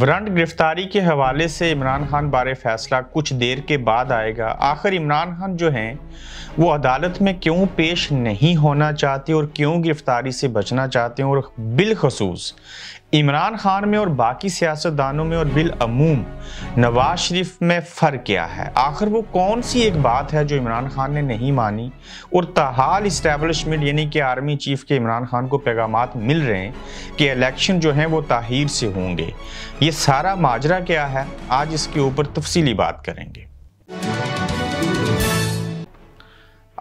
weren't गिरफ्तारी के हवाले से इमरान खान बारे फैसला कुछ देर के बाद आएगा आखिर इमरान खान जो हैं वो अदालत में क्यों पेश नहीं होना चाहते और क्यों गिरफ्तारी से बचना चाहते हैं और बिलखसूस इमरान खान में और बाकी सियासतदानों में और बिलअमूम नवाज शरीफ में फ़र्क क्या है आखिर वो कौन सी एक बात है जो इमरान खान ने नहीं मानी और तहाल इस्टेबलिशमेंट यानी कि आर्मी चीफ के इमरान खान को पैगाम मिल रहे हैं कि इलेक्शन जो हैं वो ताहिर से होंगे ये सारा माजरा क्या है आज इसके ऊपर तफसीली बात करेंगे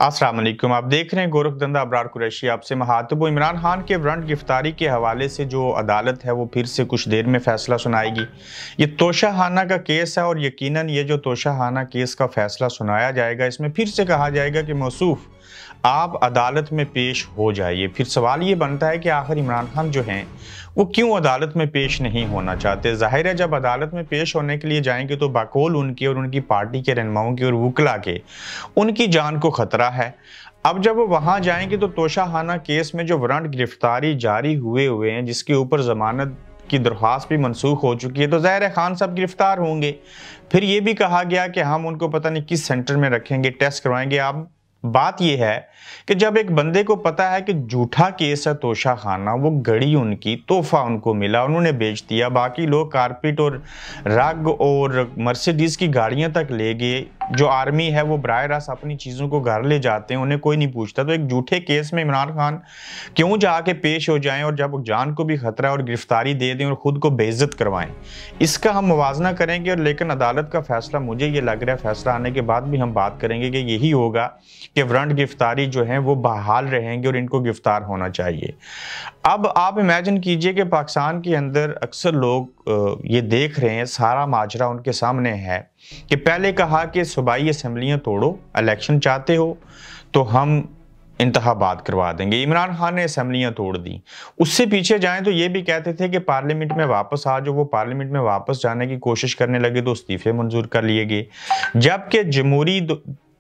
असलम आप देख रहे हैं गोरख दंदा अबरार कुरैशी आपसे महातब इमरान खान के व्रंट गिरफ्तारी के हवाले से जो अदालत है वो फिर से कुछ देर में फ़ैसला सुनाएगी ये तोशाहाना का केस है और यकीनन ये जो तोशाहाना केस का फ़ैसला सुनाया जाएगा इसमें फिर से कहा जाएगा कि मौसूफ़ आप अदालत में पेश हो जाइए फिर सवाल ये बनता है कि आखिर इमरान खान जो हैं वो क्यों अदालत में पेश नहीं होना चाहते जाहिर है जब अदालत में पेश होने के लिए जाएंगे तो बाकोल उनकी और उनकी पार्टी के रहनुमाओं की और वकला के उनकी जान को ख़तरा है अब जब वो वहाँ जाएंगे तो तोशाहाना केस में जो वारंट गिरफ्तारी जारी हुए हुए हैं जिसके ऊपर जमानत की दरख्वास्त भी मनसूख हो चुकी है तो ज़ाहिर खान साहब गिरफ़्तार होंगे फिर ये भी कहा गया कि हम उनको पता नहीं किस सेंटर में रखेंगे टेस्ट करवाएंगे आप बात यह है कि जब एक बंदे को पता है कि जूठा केस है तोशा खाना वो गड़ी उनकी तोहफा उनको मिला उन्होंने बेच दिया बाकी लोग कारपेट और रग और मर्सिडीज़ की गाड़ियां तक ले गए जो आर्मी है वो बर रास्त अपनी चीज़ों को घर ले जाते हैं उन्हें कोई नहीं पूछता तो एक झूठे केस में इमरान खान क्यों जाके पेश हो जाएं और जब जान को भी खतरा और गिरफ्तारी दे दें और ख़ुद को बेइज्जत करवाएं इसका हम मुवजना करेंगे और लेकिन अदालत का फैसला मुझे ये लग रहा है फैसला आने के बाद भी हम बात करेंगे कि यही होगा कि वरंट गिरफ्तारी जो है वो बहाल रहेंगे और इनको गिरफ्तार होना चाहिए अब आप इमेजिन कीजिए कि पाकिस्तान के अंदर अक्सर लोग ये देख रहे हैं सारा माजरा उनके सामने है कि पहले कहा कि सूबाई असम्बलियाँ तोड़ो इलेक्शन चाहते हो तो हम इंतहाबाद करवा देंगे इमरान खान ने असम्बलियाँ तोड़ दी उससे पीछे जाएं तो ये भी कहते थे कि पार्लियामेंट में वापस आ जाओ वो पार्लियामेंट में वापस जाने की कोशिश करने लगे तो इस्तीफे मंजूर कर लिए गए जबकि जमहूरी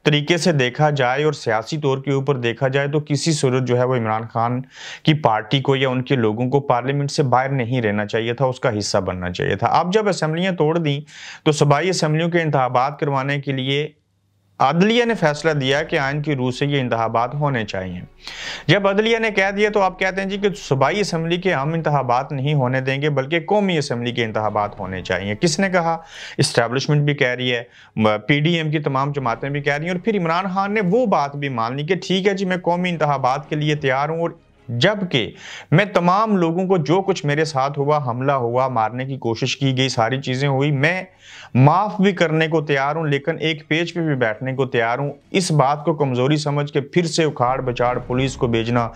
तरीके से देखा जाए और सियासी तौर के ऊपर देखा जाए तो किसी सूरत जो है वो इमरान खान की पार्टी को या उनके लोगों को पार्लियामेंट से बाहर नहीं रहना चाहिए था उसका हिस्सा बनना चाहिए था अब जब असम्बलियाँ तोड़ दी तो सूबाई असम्बलियों के इंतबात करवाने के लिए अदलिया ने फैसला दिया कि आयन की रूह से ये इंतबात होने चाहिए जब अदलिया ने कह दिया तो आप कहते हैं जी कि सूबाई इसम्बली के हम इंतबात नहीं होने देंगे बल्कि कौमी असम्बली के इंतबात होने चाहिए किसने कहा इस्टेबलिशमेंट भी कह रही है पी डी एम की तमाम जमातें भी कह रही हैं और फिर इमरान खान ने वो बात भी मान ली कि ठीक है जी मैं कौमी इंतबात के लिए तैयार हूँ और जबकि मैं तमाम लोगों को जो कुछ मेरे साथ हुआ हमला हुआ मारने की कोशिश की गई सारी चीज़ें हुई मैं माफ़ भी करने को तैयार हूं लेकिन एक पेज पे भी बैठने को तैयार हूं इस बात को कमज़ोरी समझ के फिर से उखाड़ बचाड़ पुलिस को भेजना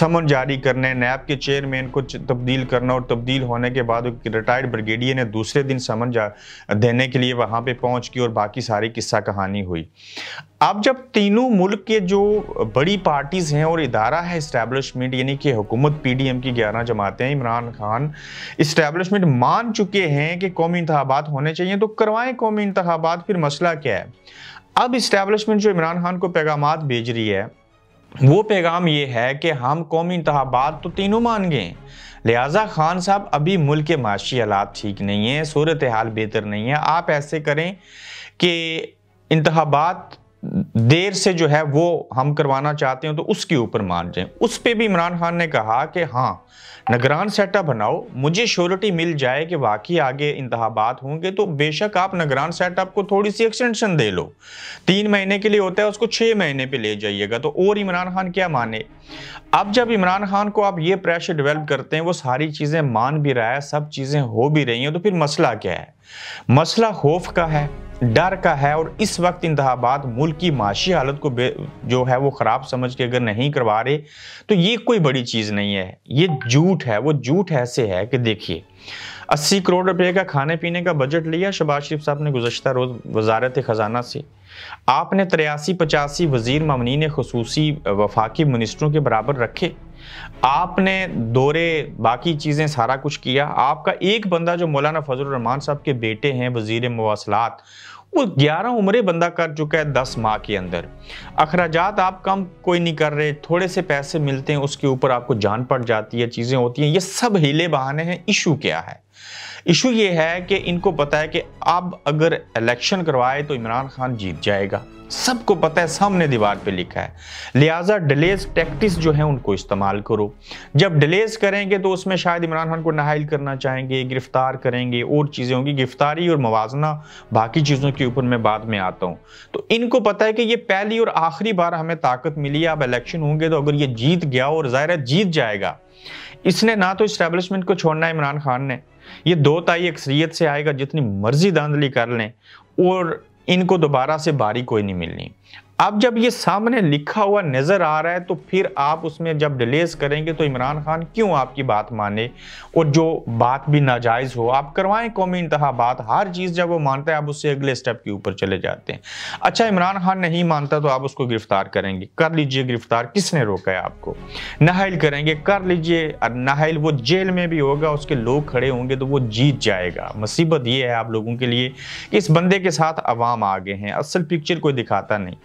समन जारी करने नैब के चेयरमैन को तब्दील करना और तब्दील होने के बाद रिटायर्ड ब्रिगेडियर ने दूसरे दिन समन देने के लिए वहां पर पहुंच की और बाकी सारी किस्सा कहानी हुई अब जब तीनों मुल्क के जो बड़ी पार्टीज़ हैं और इदारा है इस्टेबलिशमेंट यानी कि हुकूमत पीडीएम की ग्यारह जमातें इमरान खान इस्टेबलिशमेंट मान चुके हैं कि कौमी इंतबात होने चाहिए तो करवाएं कौमी इंतबात फिर मसला क्या है अब इस्टेबलिशमेंट जो इमरान खान को पैगाम भेज रही है वो पैगाम ये है कि हम कौमी इंतबात तो तीनों मान गए लिहाजा खान साहब अभी मुल्क के माशी हालात ठीक नहीं है सूरत हाल बेहतर नहीं है आप ऐसे करें कि इंतबात देर से जो है वो हम करवाना चाहते हैं तो उसके ऊपर मान जाए उस पर भी इमरान खान ने कहा कि हाँ नगरान सेटा बनाओ मुझे श्योरिटी मिल जाए कि वाकई आगे इंतबात होंगे तो बेशक आप नगरान सेटअप को थोड़ी सी एक्सटेंशन दे लो तीन महीने के लिए होता है उसको छः महीने पे ले जाइएगा तो और इमरान खान क्या माने अब जब इमरान खान को आप ये प्रेशर डेवलप करते हैं वो सारी चीज़ें मान भी रहा है सब चीज़ें हो भी रही हैं तो फिर मसला क्या है मसला खौफ का है डर का है और इस वक्त इंतबात मुल्क की माशी हालत को जो है वो ख़राब समझ के अगर नहीं करवा रहे तो ये कोई बड़ी चीज़ नहीं है ये झूठ है वो झूठ ऐसे है कि देखिए 80 करोड़ रुपए का खाने पीने का बजट लिया शबाज शरीफ साहब ने गुजशत रोज़ वजारत ख़जाना से आपने तिरासी पचासी वजीर ममनिन खसूसी वफाकी मिनिस्टरों के बराबर रखे आपने दौरे बाकी चीज़ें सारा कुछ किया आपका एक बंदा जो मौलाना फजलरहमान साहब के बेटे हैं वजीर मवासलात वो ग्यारह उम्र बंदा कर चुका है दस माह के अंदर अखराज आप कम कोई नहीं कर रहे थोड़े से पैसे मिलते हैं उसके ऊपर आपको जान पड़ जाती है चीज़ें होती हैं ये सब हीले बहाने हैं इशू क्या है इशू ये है कि इनको पता है कि अब अगर इलेक्शन करवाए तो इमरान खान जीत जाएगा सबको पता है सामने दीवार पे लिखा है लिहाजा डिलेज टैक्टिस जो है उनको इस्तेमाल करो जब डिलेज करेंगे तो उसमें शायद इमरान खान को नहाइल करना चाहेंगे गिरफ्तार करेंगे और चीज़ें होंगी गिरफ्तारी और मवाजना बाकी चीज़ों के ऊपर मैं बाद में आता हूँ तो इनको पता है कि ये पहली और आखिरी बार हमें ताकत मिली है अब इलेक्शन होंगे तो अगर ये जीत गया और ज़ाहिर जीत जाएगा इसने ना तो इस्टेब्लिशमेंट को छोड़ना है इमरान खान ने ये दो ताई अक्सरियत से आएगा जितनी मर्जी धांधली कर लें और इनको दोबारा से बारी कोई नहीं मिलनी अब जब ये सामने लिखा हुआ नज़र आ रहा है तो फिर आप उसमें जब डिलेस करेंगे तो इमरान खान क्यों आपकी बात माने और जो बात भी नाजायज़ हो आप करवाएं कौमी बात हर चीज़ जब वो मानता है आप उससे अगले स्टेप के ऊपर चले जाते हैं अच्छा इमरान खान नहीं मानता तो आप उसको गिरफ्तार करेंगे कर लीजिए गिरफ्तार किसने रोका है आपको नाहल करेंगे कर लीजिए नाहल वो जेल में भी होगा उसके लोग खड़े होंगे तो वो जीत जाएगा मुसीबत ये है आप लोगों के लिए कि इस बंदे के साथ अवाम आ गए हैं असल पिक्चर कोई दिखाता नहीं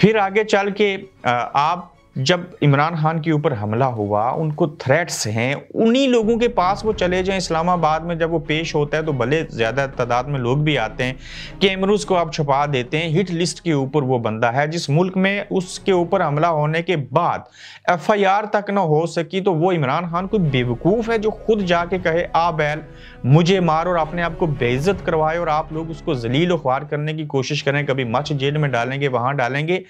फिर आगे चल के आप जब इमरान खान के ऊपर हमला हुआ उनको थ्रेट्स हैं उन्हीं लोगों के पास वो चले जाएं इस्लामाबाद में जब वो पेश होता है तो भले ज़्यादा तादाद में लोग भी आते हैं कैमरूज को आप छुपा देते हैं हिट लिस्ट के ऊपर वो बंदा है जिस मुल्क में उसके ऊपर हमला होने के बाद एफ आई आर तक ना हो सकी तो वो इमरान खान कोई बेवकूफ़ है जो खुद के कहे आ बैल मुझे मार और अपने आप को बेइज्जत करवाए और आप लोग उसको जलील ख्वार करने की कोशिश करें कभी मच जेल में डालेंगे वहाँ डालेंगे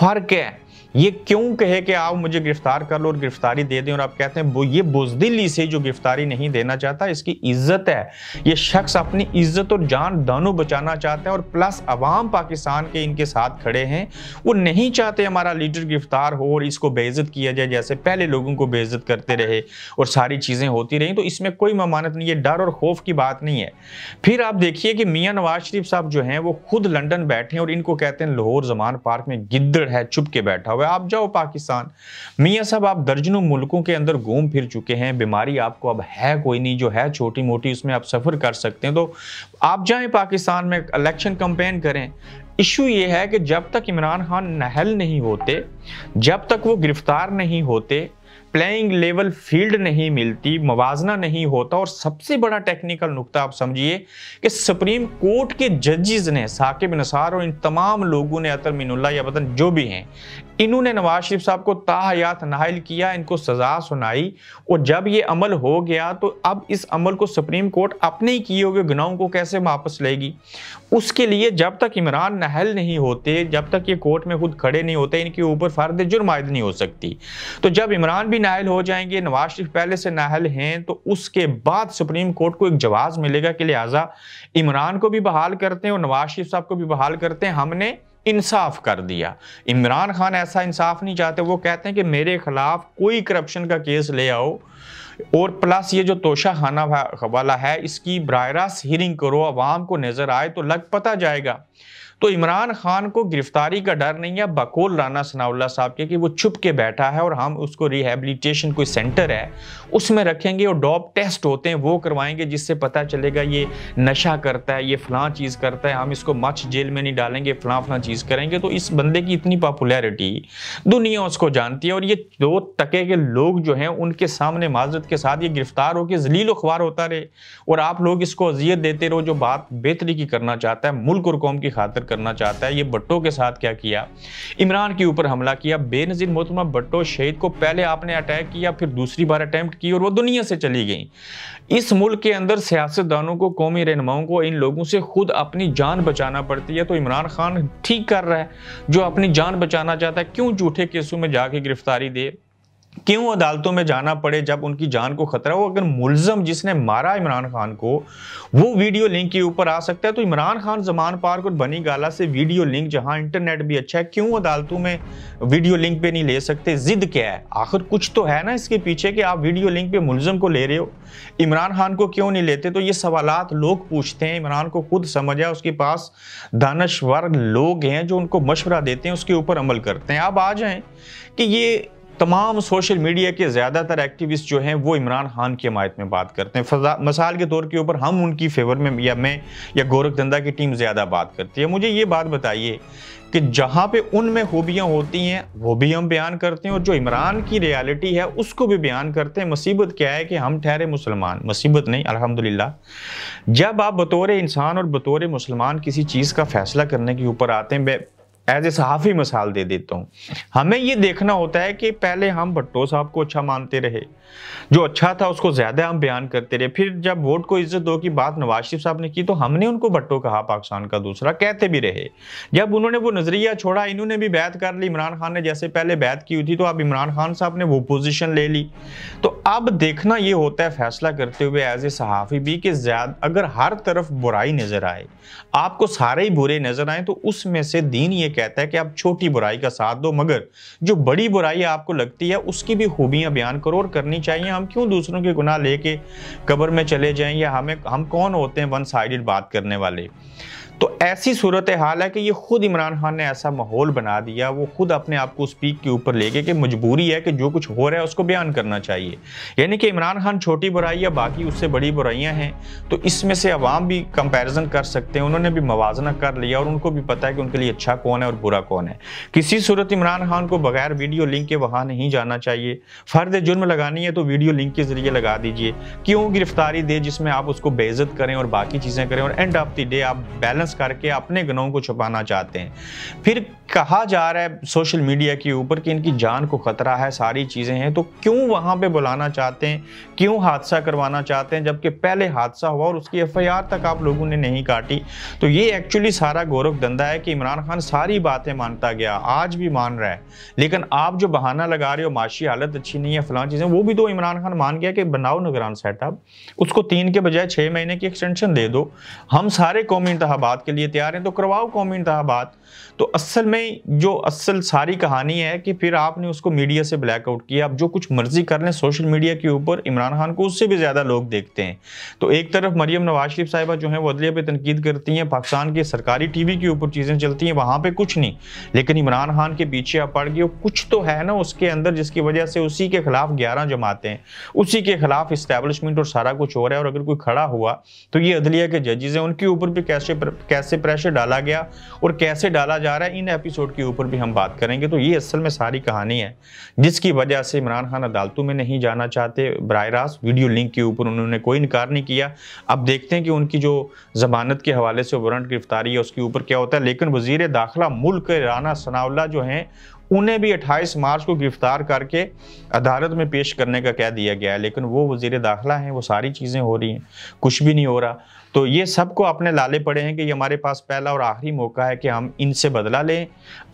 फ़र्क है ये क्यों कहे कि आप मुझे गिरफ्तार कर लो और गिरफ्तारी दे दें और आप कहते हैं वो ये बुजदिली से जो गिरफ्तारी नहीं देना चाहता इसकी इज्जत है ये शख्स अपनी इज्जत और जान दानों बचाना चाहता है और प्लस अवाम पाकिस्तान के इनके साथ खड़े हैं वो नहीं चाहते हमारा लीडर गिरफ्तार हो और इसको बेइज्जत किया जाए जैसे पहले लोगों को बेइज्जत करते रहे और सारी चीज़ें होती रहीं तो इसमें कोई ममानत नहीं है डर और खौफ की बात नहीं है फिर आप देखिए कि मियाँ नवाज शरीफ साहब जो हैं वो खुद लंडन बैठे हैं और इनको कहते हैं लाहौर जमान पार्क में गिद्दड़ है चुप के बैठा हुआ है आप जाओ पाकिस्तान पाकिस्तान मियाँ साहब आप दर्जनों मुल्कों के अंदर घूम फिर चुके हैं बीमारी आपको अब है कोई नहीं जो है छोटी मोटी उसमें आप सफ़र कर सकते हैं तो आप जाएं पाकिस्तान में इलेक्शन कंपेन करें इशू ये है कि जब तक इमरान खान नहल नहीं होते जब तक वो गिरफ्तार नहीं होते प्लेइंग लेवल फील्ड नहीं मिलती मुवाजना नहीं होता और सबसे बड़ा टेक्निकल नुकता आप समझिए कि सुप्रीम कोर्ट के जजेज ने साकिब नसार और इन तमाम लोगों ने अतर मीनुल्ला या वतन जो भी हैं इन्होंने नवाज शरीफ साहब को ताहयात नाहल किया इनको सज़ा सुनाई और जब ये अमल हो गया तो अब इस अमल को सुप्रीम कोर्ट अपने ही किए हुए गुनाहों को कैसे वापस लेगी उसके लिए जब तक इमरान नाहल नहीं होते जब तक ये कोर्ट में खुद खड़े नहीं होते इनके ऊपर फ़र्द जुर्म आयद नहीं हो सकती तो जब इमरान भी नाहल हो जाएंगे नवाज शरीफ पहले से नाहल हैं तो उसके बाद सुप्रीम कोर्ट को एक जवाब मिलेगा कि लिहाजा इमरान को भी बहाल करते हैं और नवाज शरीफ साहब को भी बहाल करते हैं हमने इंसाफ कर दिया इमरान खान ऐसा इंसाफ नहीं चाहते वो कहते हैं कि मेरे खिलाफ कोई करप्शन का केस ले आओ और प्लस ये जो तोशा खाना वाला है इसकी बरह रास्त हियरिंग करो आवाम को नज़र आए तो लग पता जाएगा तो इमरान खान को गिरफ्तारी का डर नहीं है बकोल राना सनाउल्ला साहब के कि वो छुप के बैठा है और हम उसको रिहेबिलिटेशन कोई सेंटर है उसमें रखेंगे और डॉप टेस्ट होते हैं वो करवाएंगे जिससे पता चलेगा ये नशा करता है ये फ़लाँ चीज़ करता है हम इसको मच्छ जेल में नहीं डालेंगे फ़लाँ फ़लाँ चीज़ करेंगे तो इस बंदे की इतनी पॉपुलैरिटी दुनिया उसको जानती है और ये दो तके के लोग जो हैं उनके सामने माजरत के साथ ये गिरफ्तार होकर जलील अखबार होता रहे और आप लोग इसको अजियत देते रहो जो बात बेहतरी की करना चाहता है मुल्क और कौम की खातर करना चाहता है ये भट्टो के साथ क्या किया इमरान के ऊपर हमला किया बेनजीर मोहतरमा भट्टो शहीद को पहले आपने अटैक किया फिर दूसरी बार अटैम्प्ट की और वो दुनिया से चली गई इस मुल्क के अंदर सियासतदानों को कौमी रहनुमाओं को इन लोगों से खुद अपनी जान बचाना पड़ती है तो इमरान खान ठीक कर रहा है जो अपनी जान बचाना चाहता है क्यों झूठे केसों में जाके गिरफ्तारी दे क्यों अदालतों में जाना पड़े जब उनकी जान को खतरा हो अगर मुलजम जिसने मारा इमरान खान को वो वीडियो लिंक के ऊपर आ सकता है तो इमरान खान जमान पार्क और बनी गाला से वीडियो लिंक जहां इंटरनेट भी अच्छा है क्यों अदालतों में वीडियो लिंक पे नहीं ले सकते जिद क्या है आखिर कुछ तो है ना इसके पीछे कि आप वीडियो लिंक पे मुलजम को ले रहे हो इमरान खान को क्यों नहीं लेते तो ये सवाल लोग पूछते हैं इमरान को खुद समझा उसके पास दानश्वर लोग हैं जो उनको मशवरा देते हैं उसके ऊपर अमल करते हैं आप आ जाए कि ये तमाम सोशल मीडिया के ज़्यादातर एक्टिविस्ट जो हैं वो इमरान खान की हमायत में बात करते हैं मिसाल के तौर के ऊपर हम उनकी फेवर में या मैं या गोरख धंधा की टीम ज़्यादा बात करती है मुझे ये बात बताइए कि जहाँ पे उनमें खूबियाँ होती हैं वो भी हम बयान करते हैं और जो इमरान की रियलिटी है उसको भी बयान करते हैं मुसीबत क्या है कि हम ठहरे मुसलमान मुसीबत नहीं अल्हम्दुलिल्लाह जब आप बतौर इंसान और बतौर मुसलमान किसी चीज़ का फैसला करने के ऊपर आते हैं एज ए सहाफ़ी मिसाल दे देता हूँ हमें ये देखना होता है कि पहले हम भट्टो साहब को अच्छा मानते रहे जो अच्छा था उसको ज़्यादा हम बयान करते रहे फिर जब वोट को इज्जत दो की बात नवाज शरीफ साहब ने की तो हमने उनको भट्टो कहा पाकिस्तान का दूसरा कहते भी रहे जब उन्होंने वो नज़रिया छोड़ा इन्होंने भी बैत कर ली इमरान खान ने जैसे पहले बैत की हुई थी तो अब इमरान खान साहब ने वो पोजिशन ले ली तो अब देखना ये होता है फैसला करते हुए एज ए सहाफ़ी भी कि अगर हर तरफ बुराई नज़र आए आपको सारे ही बुरे नज़र आए तो उसमें से दीन ये कहता है कि आप छोटी बुराई का साथ दो मगर जो बड़ी बुराई आपको लगती है उसकी भी खूबियाँ बयान करो और करनी चाहिए हम क्यों दूसरों के गुनाह लेके कब्र में चले जाएँ या हमें हम कौन होते हैं वन साइड बात करने वाले तो ऐसी सूरत हाल है कि ये खुद इमरान खान ने ऐसा माहौल बना दिया वो खुद अपने आप को उस पीक के ऊपर ले गए कि मजबूरी है कि जो कुछ हो रहा है उसको बयान करना चाहिए यानी कि इमरान खान छोटी बुराई या बाकी उससे बड़ी बुराइयाँ हैं तो इसमें से अवाम भी कंपेरिजन कर सकते हैं उन्होंने भी मुवजना कर लिया और उनको भी पता है कि उनके लिए अच्छा कौन है और बुरा कौन है किसी सूरत इमरान खान को बगैर वीडियो लिंक के वहाँ नहीं जाना चाहिए फर्द जुर्म लगानी है तो वीडियो लिंक के जरिए लगा दीजिए क्यों गिरफ्तारी दे जिसमें आप उसको बेइज्जत करें और बाकी चीज़ें करें और एंड ऑफ द डे आप बैलेंस बहस करके अपने गुनाहों को छुपाना चाहते हैं फिर कहा जा रहा है सोशल मीडिया के ऊपर कि इनकी जान को ख़तरा है सारी चीज़ें हैं तो क्यों वहाँ पे बुलाना चाहते हैं क्यों हादसा करवाना चाहते हैं जबकि पहले हादसा हुआ और उसकी एफ तक आप लोगों ने नहीं काटी तो ये एक्चुअली सारा गोरख धंधा है कि इमरान खान सारी बातें मानता गया आज भी मान रहा है लेकिन आप जो बहाना लगा रहे हो माशी हालत अच्छी नहीं है फलान चीज़ें वो भी तो इमरान खान मान गया कि बनाओ निगरान सेटअप उसको तीन के बजाय छः महीने की एक्सटेंशन दे दो हम सारे कौमी इंतबात बात के लिए तैयार हैं तो करवाओ कौमी इंतबात तो असल में जो असल सारी कहानी है कि फिर आपने उसको मीडिया से ब्लैकआउट किया आप जो कुछ मर्जी कर लें सोशल मीडिया के ऊपर इमरान खान को उससे भी ज़्यादा लोग देखते हैं तो एक तरफ मरियम नवाज शरीफ साहिबा जो हैं वो अदलिया पर तनकीद करती हैं पाकिस्तान की सरकारी टी वी के ऊपर चीज़ें चलती हैं वहाँ पर कुछ नहीं लेकिन इमरान खान के पीछे आप पड़ गए कुछ तो है ना उसके अंदर जिसकी वजह से उसी के खिलाफ ग्यारह जमातें उसी के खिलाफ इस्टेबलिशमेंट और सारा कुछ हो रहा है और अगर कोई खड़ा हुआ तो ये अदलिया के जजेज़ हैं उनके ऊपर भी कैसे कैसे प्रेशर डाला गया और कैसे डाला जा रहा है इन एपिसोड के ऊपर भी हम बात करेंगे तो ये असल में सारी कहानी है जिसकी वजह से इमरान खान अदालतों में नहीं जाना चाहते बर रास्त वीडियो लिंक के ऊपर उन्होंने कोई इनकार नहीं किया अब देखते हैं कि उनकी जो जमानत के हवाले से वारंट गिरफ्तारी है उसके ऊपर क्या होता है लेकिन वजीर दाखिला मुल्क राना सनावला जो हैं उन्हें भी 28 मार्च को गिरफ्तार करके अदालत में पेश करने का कह दिया गया है लेकिन वो वजीर दाखिला हैं वो सारी चीज़ें हो रही हैं कुछ भी नहीं हो रहा तो ये सबको अपने लाले पड़े हैं कि ये हमारे पास पहला और आखिरी मौका है कि हम इनसे बदला लें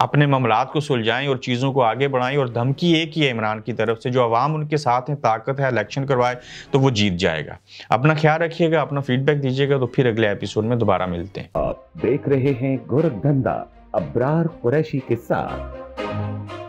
अपने मामला को सुलझाएं और चीज़ों को आगे बढ़ाएं और धमकी एक ही है इमरान की तरफ से जो आवाम उनके साथ है ताकत है इलेक्शन करवाए तो वो जीत जाएगा अपना ख्याल रखिएगा अपना फीडबैक दीजिएगा तो फिर अगले एपिसोड में दोबारा मिलते हैं आप देख रहे हैं गोरखधंधा अब्रार कुरैशी के साथ thank you